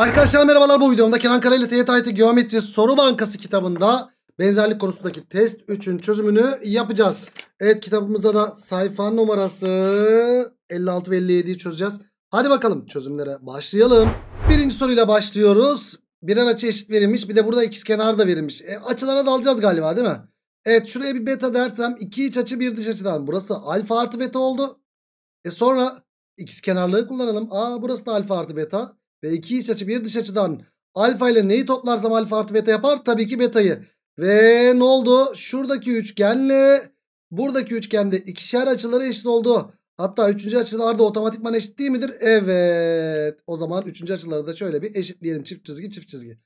Arkadaşlar merhabalar bu videomda Kenan Kara ile TYT Geometri Soru Bankası kitabında benzerlik konusundaki test 3'ün çözümünü yapacağız. Evet kitabımızda da sayfa numarası 56 ve 57'yi çözeceğiz. Hadi bakalım çözümlere başlayalım. Birinci soruyla başlıyoruz. Birer açı eşit verilmiş bir de burada ikiz kenar da verilmiş. E, açılara dalacağız galiba değil mi? Evet şuraya bir beta dersem iki iç açı bir dış açıdan. Burası alfa artı beta oldu. E sonra ikiz kenarlığı kullanalım. Aa burası da alfa artı beta ve iki iç açı bir dış açıdan alfa ile neyi toplarsam alfa artı beta yapar? Tabii ki betayı. Ve ne oldu? Şuradaki üçgenle buradaki üçgende ikişer açıları eşit oldu. Hatta üçüncü açılar da otomatikman eşit değil midir? Evet. O zaman üçüncü açıları da şöyle bir eşitleyelim. Çift çizgi çift çizgi.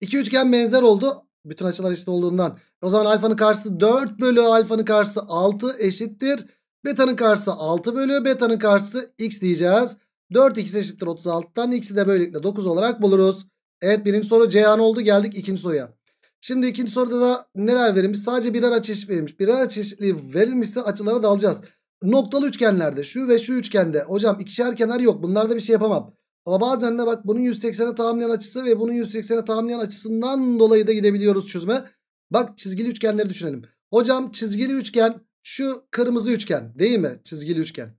İki üçgen benzer oldu. Bütün açılar eşit olduğundan. O zaman alfanın karşısı 4 bölü alfanın karşısı 6 eşittir. Beta'nın karşısı 6 bölü beta'nın karşısı x diyeceğiz. 4x eşittir 36'tan x'i de böylelikle 9 olarak buluruz. Evet birinci soru Ceyhan oldu geldik ikinci soruya. Şimdi ikinci soruda da neler verilmiş? Sadece birer açı çeşit verilmiş. Birer açı çeşitliği verilmişse açılara dalacağız. Noktalı üçgenlerde şu ve şu üçgende. Hocam ikişer kenar yok. Bunlarda bir şey yapamam. Ama bazen de bak bunun 180'e tamamlayan açısı ve bunun 180'e tamamlayan açısından dolayı da gidebiliyoruz çözüme. Bak çizgili üçgenleri düşünelim. Hocam çizgili üçgen şu kırmızı üçgen değil mi? Çizgili üçgen.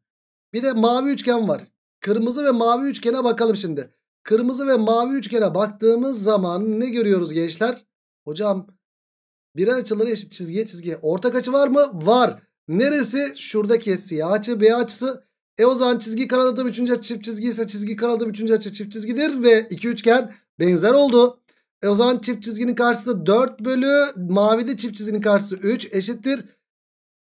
Bir de mavi üçgen var. Kırmızı ve mavi üçgene bakalım şimdi. Kırmızı ve mavi üçgene baktığımız zaman ne görüyoruz gençler? Hocam birer açıları eşit çizgiye çizgiye. Ortak açı var mı? Var. Neresi? Şuradaki siyah açı B açısı. E o zaman çizgi karaladığım üçüncü açı çift çizgi ise çizgi karaladığım üçüncü açı çift çizgidir. Ve iki üçgen benzer oldu. E o zaman çift çizginin karşısı 4 bölü mavide çift çizginin karşısı 3 eşittir.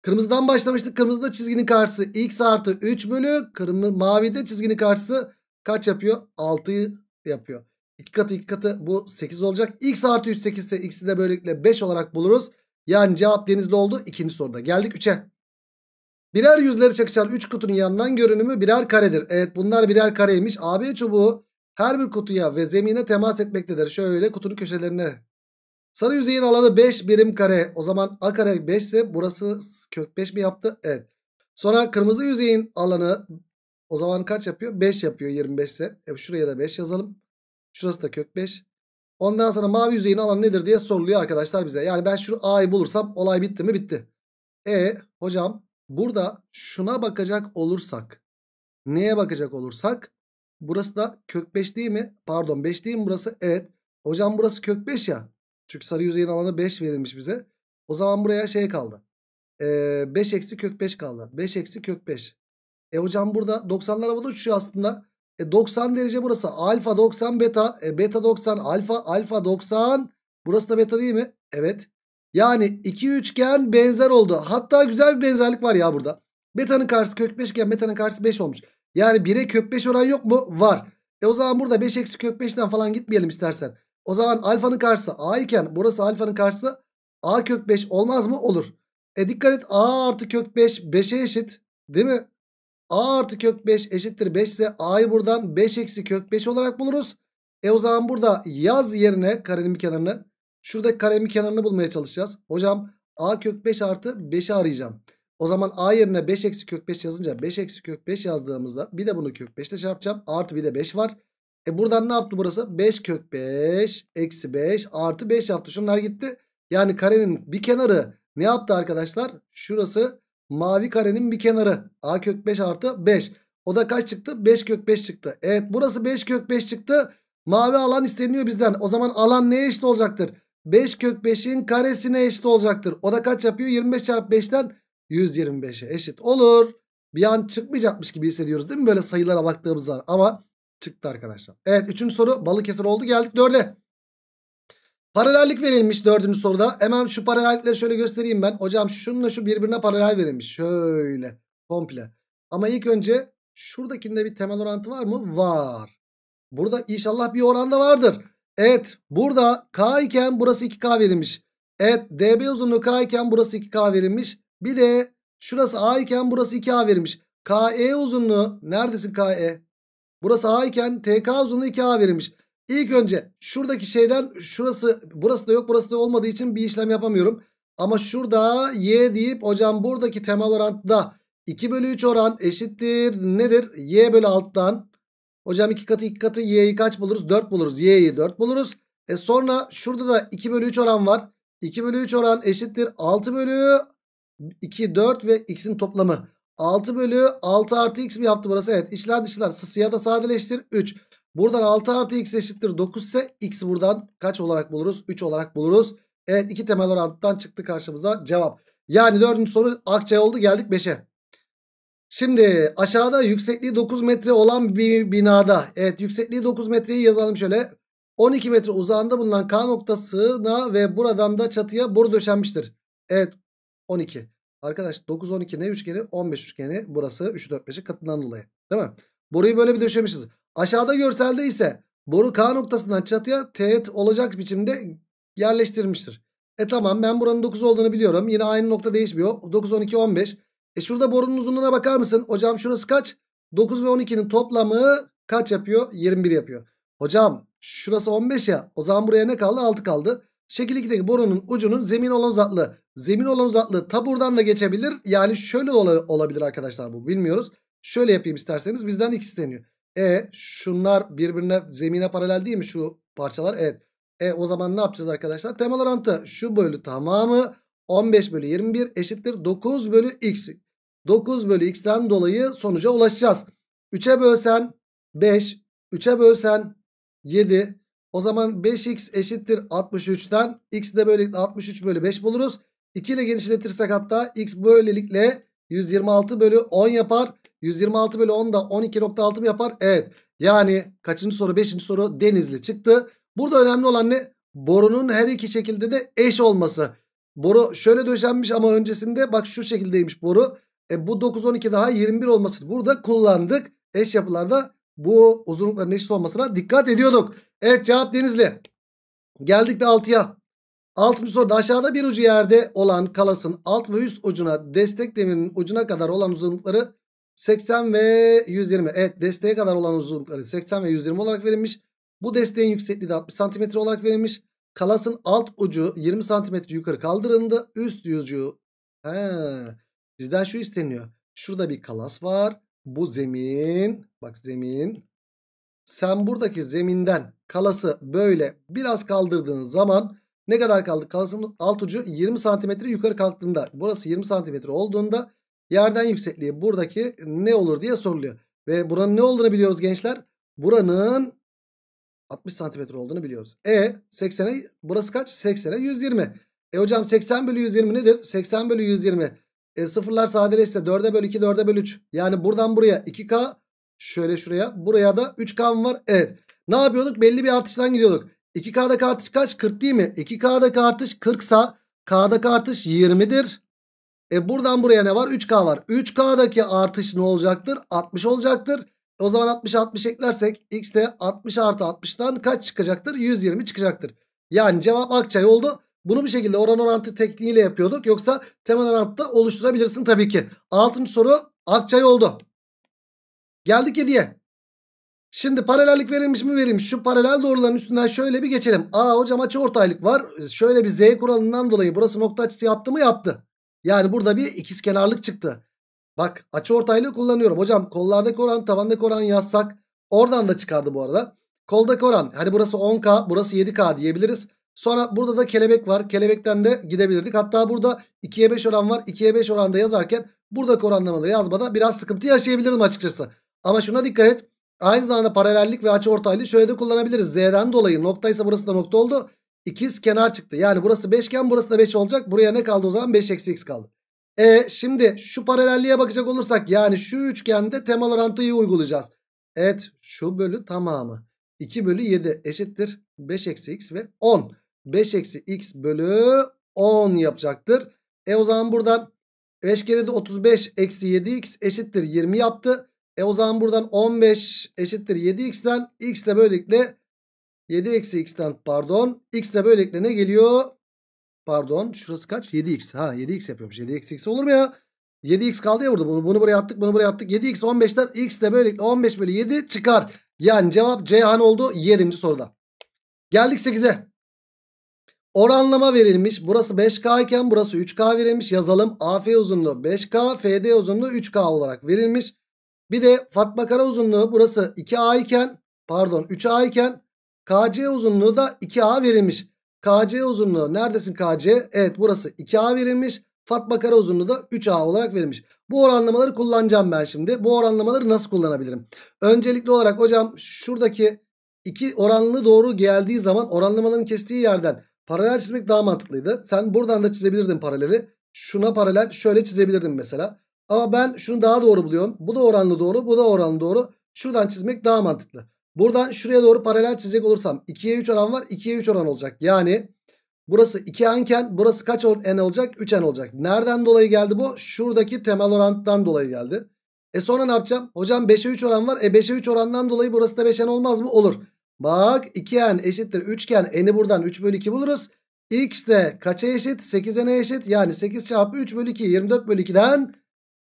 Kırmızıdan başlamıştık. Kırmızıda çizginin karşısı x artı 3 bölü. Kırmızı, mavide çizginin karşısı kaç yapıyor? 6'yı yapıyor. 2 katı 2 katı bu 8 olacak. x artı 3 8 ise x'i de böylelikle 5 olarak buluruz. Yani cevap denizli oldu. İkinci soruda geldik 3'e. Birer yüzleri çakışan 3 kutunun yanından görünümü birer karedir. Evet bunlar birer kareymiş. AB çubuğu her bir kutuya ve zemine temas etmektedir. Şöyle kutunun köşelerine Sarı yüzeyin alanı 5 birim kare. O zaman A kare 5 ise burası kök 5 mi yaptı? Evet. Sonra kırmızı yüzeyin alanı o zaman kaç yapıyor? 5 yapıyor 25 ise. E şuraya da 5 yazalım. Şurası da kök 5. Ondan sonra mavi yüzeyin alanı nedir diye soruluyor arkadaşlar bize. Yani ben şu A'yı bulursam olay bitti mi? Bitti. E hocam burada şuna bakacak olursak. Neye bakacak olursak? Burası da kök 5 değil mi? Pardon 5 değil mi burası? Evet. Hocam burası kök 5 ya. Çünkü sarı yüzeyin alanı 5 verilmiş bize. O zaman buraya şey kaldı. Ee, eksi kök 5 kaldı. 5 eksi kök 5. E hocam burada 90'lar havada uçuyor aslında. E 90 derece burası. Alfa 90 beta. E beta 90 alfa. Alfa 90. Burası da beta değil mi? Evet. Yani iki üçgen benzer oldu. Hatta güzel bir benzerlik var ya burada. Beta'nın karşısı kök 5 iken beta'nın karşısı 5 olmuş. Yani 1'e kök 5 oran yok mu? Var. E o zaman burada 5 eksi kök 5'ten falan gitmeyelim istersen. O zaman alfanın karşısı a iken burası alfanın karşısı a kök 5 olmaz mı? Olur. E dikkat et a artı kök 5 5'e eşit değil mi? a artı kök 5 eşittir 5 ise a'yı buradan 5 eksi kök 5 olarak buluruz. E o zaman burada yaz yerine karenin bir kenarını şurada karenin bir kenarını bulmaya çalışacağız. Hocam a kök 5 artı 5'i arayacağım. O zaman a yerine 5 eksi kök 5 yazınca 5 eksi kök 5 yazdığımızda bir de bunu kök 5 ile çarpacağım. Artı bir de 5 var. E buradan ne yaptı burası? 5 kök 5 eksi 5 artı 5 yaptı. Şunlar gitti. Yani karenin bir kenarı ne yaptı arkadaşlar? Şurası mavi karenin bir kenarı. A kök 5 artı 5. O da kaç çıktı? 5 kök 5 çıktı. Evet burası 5 kök 5 çıktı. Mavi alan isteniyor bizden. O zaman alan neye eşit olacaktır? 5 kök 5'in karesine eşit olacaktır. O da kaç yapıyor? 25 çarpı 5'ten 125'e eşit olur. Bir an çıkmayacakmış gibi hissediyoruz değil mi? Böyle sayılara baktığımız zaman. Ama Çıktı arkadaşlar. Evet üçüncü soru Balıkesir oldu. Geldik dörde. Paralellik verilmiş dördüncü soruda. Hemen şu paralellikleri şöyle göstereyim ben. Hocam şununla şu birbirine paralel verilmiş. Şöyle komple. Ama ilk önce şuradakinde bir temel orantı var mı? Var. Burada inşallah bir oranda vardır. Evet burada K iken burası 2K verilmiş. Evet DB uzunluğu K iken burası 2K verilmiş. Bir de şurası A iken burası 2A verilmiş. KE uzunluğu neredesin KE? Burası A iken TK uzunluğu 2A verilmiş. İlk önce şuradaki şeyden şurası burası da yok burası da olmadığı için bir işlem yapamıyorum. Ama şurada Y deyip hocam buradaki temel orantıda 2 bölü 3 oran eşittir nedir? Y bölü alttan. Hocam 2 katı 2 katı Y'yi kaç buluruz? 4 buluruz. Y'yi 4 buluruz. E sonra şurada da 2 bölü 3 oran var. 2 bölü 3 oran eşittir 6 bölü 2 4 ve x'in toplamı. 6 bölü 6 artı x mi yaptı burası? Evet içler dışlar ya da sadeleştir 3. Buradan 6 artı x eşittir 9 ise x buradan kaç olarak buluruz? 3 olarak buluruz. Evet iki temel orantıdan çıktı karşımıza cevap. Yani dördüncü soru Akçay oldu geldik 5'e. Şimdi aşağıda yüksekliği 9 metre olan bir binada. Evet yüksekliği 9 metreyi yazalım şöyle. 12 metre uzağında bulunan K noktasına ve buradan da çatıya boru döşenmiştir. Evet 12. Arkadaş 9 12 ne üçgeni? 15 üçgeni. Burası 3 4 5e katından dolayı. Değil mi? Boruyu böyle bir döşemişiz. Aşağıda görselde ise boru K noktasından çatıya teğet olacak biçimde yerleştirmiştir. E tamam ben buranın 9 olduğunu biliyorum. Yine aynı nokta değişmiyor. 9 12 15. E şurada borunun uzunluğuna bakar mısın? Hocam şurası kaç? 9 ve 12'nin toplamı kaç yapıyor? 21 yapıyor. Hocam şurası 15 ya. O zaman buraya ne kaldı? 6 kaldı. Şekil 2'deki borunun ucunun zemin olan uzaklığı. Zemin olan uzaklığı ta buradan da geçebilir. Yani şöyle olabilir arkadaşlar bu bilmiyoruz. Şöyle yapayım isterseniz bizden x isteniyor. E şunlar birbirine zemine paralel değil mi şu parçalar? Evet. E o zaman ne yapacağız arkadaşlar? Temel orantı şu bölü tamamı 15 bölü 21 eşittir 9 bölü x. 9 bölü x'ten dolayı sonuca ulaşacağız. 3'e bölsen 5, 3'e bölsen 7, o zaman 5x eşittir 63'ten. X de böylelikle 63 bölü 5 buluruz. 2 ile genişletirsek hatta x böylelikle 126 bölü 10 yapar. 126 bölü 10 da 12.6 mı yapar? Evet. Yani kaçıncı soru? Beşinci soru Denizli çıktı. Burada önemli olan ne? Borunun her iki şekilde de eş olması. Boru şöyle döşenmiş ama öncesinde bak şu şekildeymiş boru. E bu 9 12 daha 21 olması. Burada kullandık. Eş yapılarda bu uzunlukların eşit olmasına dikkat ediyorduk. Evet cevap Denizli. Geldik bir 6'ya. 6. soruda aşağıda bir ucu yerde olan kalasın alt ve üst ucuna destek demirinin ucuna kadar olan uzunlukları 80 ve 120. Evet desteğe kadar olan uzunlukları 80 ve 120 olarak verilmiş. Bu desteğin yüksekliği de 60 cm olarak verilmiş. Kalasın alt ucu 20 cm yukarı kaldırıldı. Üst ucu he, bizden şu isteniyor. Şurada bir kalas var bu zemin bak zemin sen buradaki zeminden kalası böyle biraz kaldırdığın zaman ne kadar kaldı? Kalasının alt ucu 20 santimetre yukarı kalktığında burası 20 santimetre olduğunda yerden yüksekliği buradaki ne olur diye soruluyor. Ve buranın ne olduğunu biliyoruz gençler. Buranın 60 santimetre olduğunu biliyoruz. E 80'e burası kaç? 80'e 120. E hocam 80 bölü 120 nedir? 80 bölü 120 e sıfırlar sadeleşse 4'e bölü 2 4'e bölü 3. Yani buradan buraya 2K şöyle şuraya buraya da 3K mı var? Evet. Ne yapıyorduk? Belli bir artıştan gidiyorduk. 2K'daki artış kaç? 40 değil mi? 2K'daki artış 40 sa K'daki artış 20'dir. E buradan buraya ne var? 3K var. 3K'daki artış ne olacaktır? 60 olacaktır. O zaman 60 60 eklersek x de 60 artı 60'tan kaç çıkacaktır? 120 çıkacaktır. Yani cevap Akçay oldu. Bunu bir şekilde oran orantı tekniğiyle yapıyorduk. Yoksa temel da oluşturabilirsin tabii ki. Altıncı soru Akçay oldu. Geldik diye. Şimdi paralellik verilmiş mi verilmiş. Şu paralel doğruların üstünden şöyle bir geçelim. Aa hocam açıortaylık var. Şöyle bir z kuralından dolayı burası nokta açısı yaptı mı yaptı. Yani burada bir ikizkenarlık çıktı. Bak açı kullanıyorum. Hocam kollardaki oran tavandaki oran yazsak. Oradan da çıkardı bu arada. Koldaki oran. Hani burası 10K burası 7K diyebiliriz. Sonra burada da kelebek var. Kelebekten de gidebilirdik. Hatta burada 2'ye 5 oran var. 2'ye 5 oranda yazarken buradaki oranlamalı yazmada biraz sıkıntı yaşayabilirim açıkçası. Ama şuna dikkat et. Aynı zamanda paralellik ve açı ortaylığı şöyle de kullanabiliriz. Z'den dolayı noktaysa burası da nokta oldu. İkiz kenar çıktı. Yani burası 5 iken burası da 5 olacak. Buraya ne kaldı o zaman? 5 eksi x kaldı. E şimdi şu paralelliğe bakacak olursak yani şu üçgende temel orantıyı uygulayacağız. Evet şu bölü tamamı. 2 bölü 7 eşittir 5 eksi x ve 10. 5 eksi x bölü 10 yapacaktır. E o zaman buradan 5 kere de 35 eksi 7x eşittir 20 yaptı. E o zaman buradan 15 eşittir 7x'ten x de böylelikle 7 eksi x'ten pardon x de böylelikle ne geliyor? Pardon şurası kaç? 7x. Ha 7x yapıyormuş. 7 eksi x olur mu ya? 7x kaldı ya burada. Bunu, bunu buraya attık bunu buraya attık. 7x 15'ten x de böylelikle 15 bölü 7 çıkar. Yani cevap Ceyhan oldu 7. soruda. Geldik 8'e. Oranlama verilmiş. Burası 5K iken burası 3K verilmiş. Yazalım AF uzunluğu 5K, FD uzunluğu 3K olarak verilmiş. Bir de Fatma Kara uzunluğu burası 2A iken pardon 3A iken KC uzunluğu da 2A verilmiş. KC uzunluğu neredesin KC? Evet burası 2A verilmiş. Fatma Kara uzunluğu da 3A olarak verilmiş. Bu oranlamaları kullanacağım ben şimdi. Bu oranlamaları nasıl kullanabilirim? Öncelikli olarak hocam şuradaki iki oranlı doğru geldiği zaman oranlamaların kestiği yerden Paralel çizmek daha mantıklıydı. Sen buradan da çizebilirdin paraleli. Şuna paralel şöyle çizebilirdin mesela. Ama ben şunu daha doğru buluyorum. Bu da oranlı doğru, bu da oranlı doğru. Şuradan çizmek daha mantıklı. Buradan şuraya doğru paralel çizecek olursam 2'ye 3 oran var. 2'ye 3 oran olacak. Yani burası 2n burası kaç n olacak? 3n olacak. Nereden dolayı geldi bu? Şuradaki temel orantıdan dolayı geldi. E sonra ne yapacağım? Hocam 5'e 3 oran var. E 5'e 3 orandan dolayı burası da 5n olmaz mı? Olur. Bak 2n eşittir 3'ken n'i buradan 3 bölü 2 buluruz. x de kaça eşit? 8'e ne eşit? Yani 8 çarpı 3 bölü 2 24 bölü 2'den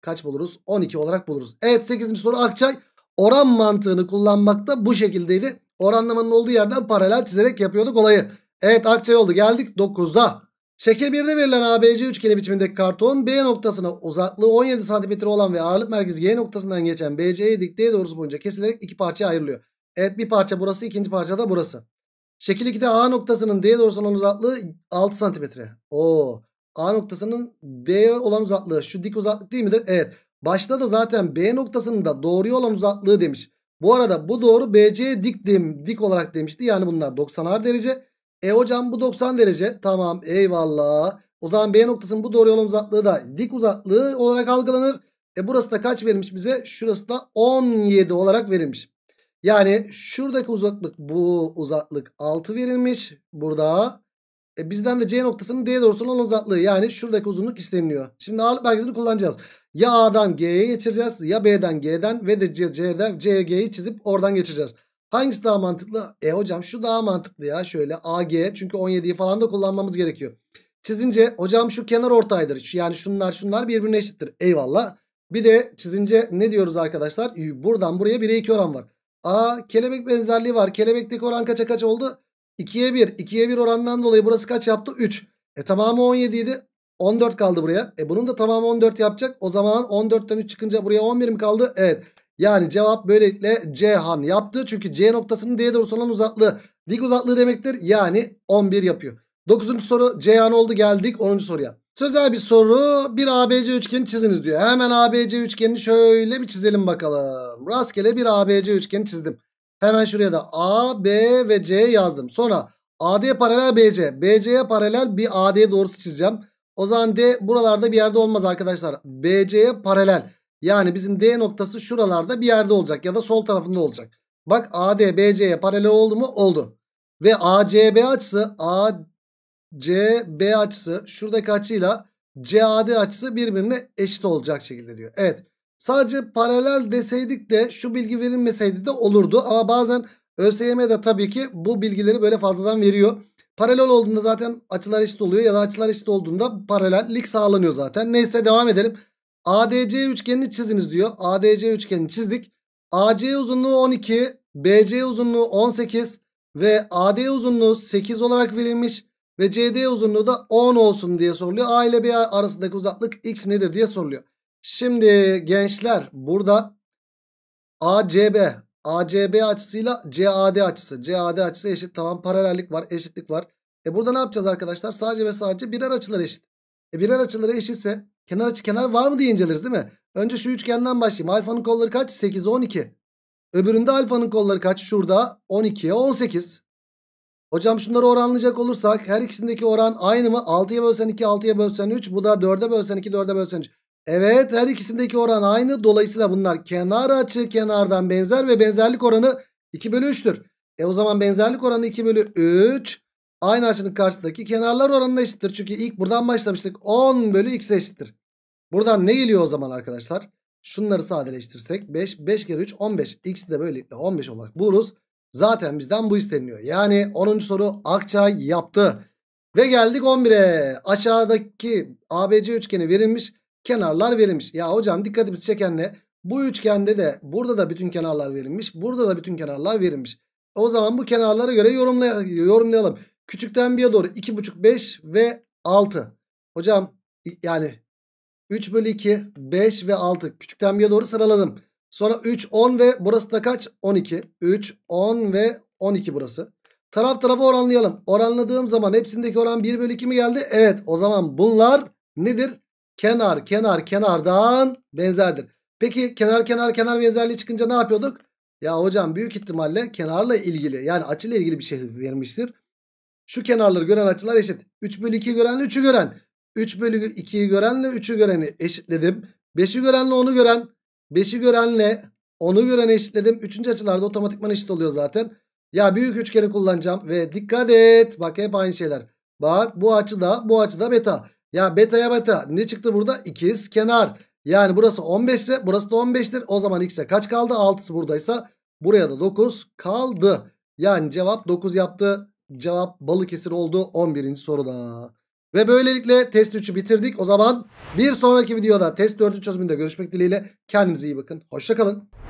kaç buluruz? 12 olarak buluruz. Evet 8. soru Akçay oran mantığını kullanmakta bu şekildeydi. Oranlamanın olduğu yerden paralel çizerek yapıyorduk olayı. Evet Akçay oldu geldik 9'a. Şekil 1'de verilen ABC üçgeni biçimindeki karton B noktasına uzaklığı 17 cm olan ve ağırlık merkezi G noktasından geçen BC'ye dikdeye doğrusu boyunca kesilerek iki parçaya ayrılıyor. Evet bir parça burası ikinci parça da burası. Şekil 2'de A noktasının D doğrusunun uzaklığı 6 santimetre. Oo. A noktasının D olan uzaklığı şu dik uzaklık değil midir? Evet. Başta da zaten B noktasının da doğruya olan uzaklığı demiş. Bu arada bu doğru BC'ye dik, dem, dik olarak demişti. Yani bunlar 90 derece. E hocam bu 90 derece. Tamam eyvallah. O zaman B noktasının bu doğru olan uzaklığı da dik uzaklığı olarak algılanır. E burası da kaç verilmiş bize? Şurası da 17 olarak verilmiş. Yani şuradaki uzaklık bu uzaklık 6 verilmiş. Burada e, bizden de C noktasının D doğrusunun olan uzaklığı yani şuradaki uzunluk isteniliyor. Şimdi ağırlık merkezini kullanacağız. Ya A'dan G'ye geçireceğiz ya B'den G'den ve de C'den CG'yi çizip oradan geçireceğiz. Hangisi daha mantıklı? E hocam şu daha mantıklı ya şöyle AG çünkü 17'yi falan da kullanmamız gerekiyor. Çizince hocam şu kenar ortaydır. Yani şunlar şunlar birbirine eşittir. Eyvallah. Bir de çizince ne diyoruz arkadaşlar? Buradan buraya 1'e 2 oran var. A kelebek benzerliği var. Kelebekteki oran kaça kaç oldu? 2'ye 1. 2'ye 1 orandan dolayı burası kaç yaptı? 3. E tamamı 17 idi. 14 kaldı buraya. E bunun da tamamı 14 yapacak. O zaman 14'ten 3 çıkınca buraya 11 mi kaldı? Evet. Yani cevap böylelikle C han yaptı. Çünkü C noktasının D'ye doğru olan uzaklığı. Dik uzaklığı demektir. Yani 11 yapıyor. 9. soru C han oldu geldik 10. soruya. Sözel bir soru. Bir ABC üçgeni çiziniz diyor. Hemen ABC üçgenini şöyle bir çizelim bakalım. Rastgele bir ABC üçgeni çizdim. Hemen şuraya da A, B ve C yazdım. Sonra AD paralel BC. BC'ye paralel bir AD doğrusu çizeceğim. O zaman D buralarda bir yerde olmaz arkadaşlar. BC'ye paralel. Yani bizim D noktası şuralarda bir yerde olacak ya da sol tarafında olacak. Bak AD BC'ye paralel oldu mu? Oldu. Ve ACB açısı A CB açısı şuradaki açıyla CAD açısı birbirine eşit olacak şekilde diyor. Evet sadece paralel deseydik de şu bilgi verilmeseydi de olurdu. Ama bazen ÖSYM'de tabii ki bu bilgileri böyle fazladan veriyor. Paralel olduğunda zaten açılar eşit oluyor ya da açılar eşit olduğunda paralellik sağlanıyor zaten. Neyse devam edelim. ADC üçgenini çiziniz diyor. ADC üçgenini çizdik. AC uzunluğu 12, BC uzunluğu 18 ve AD uzunluğu 8 olarak verilmiş. Ve CD uzunluğu da 10 olsun diye soruluyor. A ile B arasındaki uzaklık x nedir diye soruluyor. Şimdi gençler burada ACB ACB açısıyla CAD açısı. CAD açısı eşit. Tamam paralellik var, eşitlik var. E burada ne yapacağız arkadaşlar? Sadece ve sadece birer açılar eşit. E birer açıları eşitse kenar açı kenar var mı diye inceleriz değil mi? Önce şu üçgenden başlayayım. Alfanın kolları kaç? 8, 12. Öbüründe alfanın kolları kaç? Şurada 12'ye 18. Hocam şunları oranlayacak olursak her ikisindeki oran aynı mı? 6'ya bölsen 2, 6'ya bölsen 3. Bu da 4'e bölsen 2, 4'e bölsen 3. Evet her ikisindeki oran aynı. Dolayısıyla bunlar kenar açı kenardan benzer ve benzerlik oranı 2 bölü 3'tür. E o zaman benzerlik oranı 2 bölü 3. Aynı açının karşısındaki kenarlar oranına eşittir. Çünkü ilk buradan başlamıştık. 10 bölü x eşittir. Buradan ne geliyor o zaman arkadaşlar? Şunları sadeleştirsek 5, 5 kere 3 15. X'i de böylelikle 15 olarak buluruz. Zaten bizden bu isteniyor. Yani 10. soru Akçay yaptı. Ve geldik 11'e. Aşağıdaki ABC üçgeni verilmiş. Kenarlar verilmiş. Ya hocam dikkatimizi çeken ne? Bu üçgende de burada da bütün kenarlar verilmiş. Burada da bütün kenarlar verilmiş. O zaman bu kenarlara göre yorumlay yorumlayalım. Küçükten 1'e doğru 2,5, 5 ve 6. Hocam yani 3 bölü 2, 5 ve 6. Küçükten 1'e doğru sıraladım. Sonra 3, 10 ve burası da kaç? 12. 3, 10 ve 12 burası. Taraf tarafa oranlayalım. Oranladığım zaman hepsindeki oran 1 bölü 2 mi geldi? Evet o zaman bunlar nedir? Kenar kenar kenardan benzerdir. Peki kenar kenar kenar benzerliği çıkınca ne yapıyorduk? Ya hocam büyük ihtimalle kenarla ilgili yani açıyla ilgili bir şey vermiştir. Şu kenarları gören açılar eşit. 3 bölü 2'yi görenle 3'ü gören. 3 bölü 2'yi görenle 3'ü göreni eşitledim. 5'i görenle 10'u gören. 5'i görenle onu gören eşitledim. Üçüncü açılarda otomatikman eşit oluyor zaten. Ya büyük üçgeni kullanacağım. Ve dikkat et. Bak hep aynı şeyler. Bak bu açıda bu açıda beta. Ya beta'ya beta. Ne çıktı burada? İkiz kenar. Yani burası 15 ise burası da 15'tir. O zaman x'e kaç kaldı? 6'sı buradaysa buraya da 9 kaldı. Yani cevap 9 yaptı. Cevap Balıkesir oldu 11. soruda. Ve böylelikle test 3'ü bitirdik. O zaman bir sonraki videoda test 4'ü çözümünde görüşmek dileğiyle. Kendinize iyi bakın. Hoşçakalın.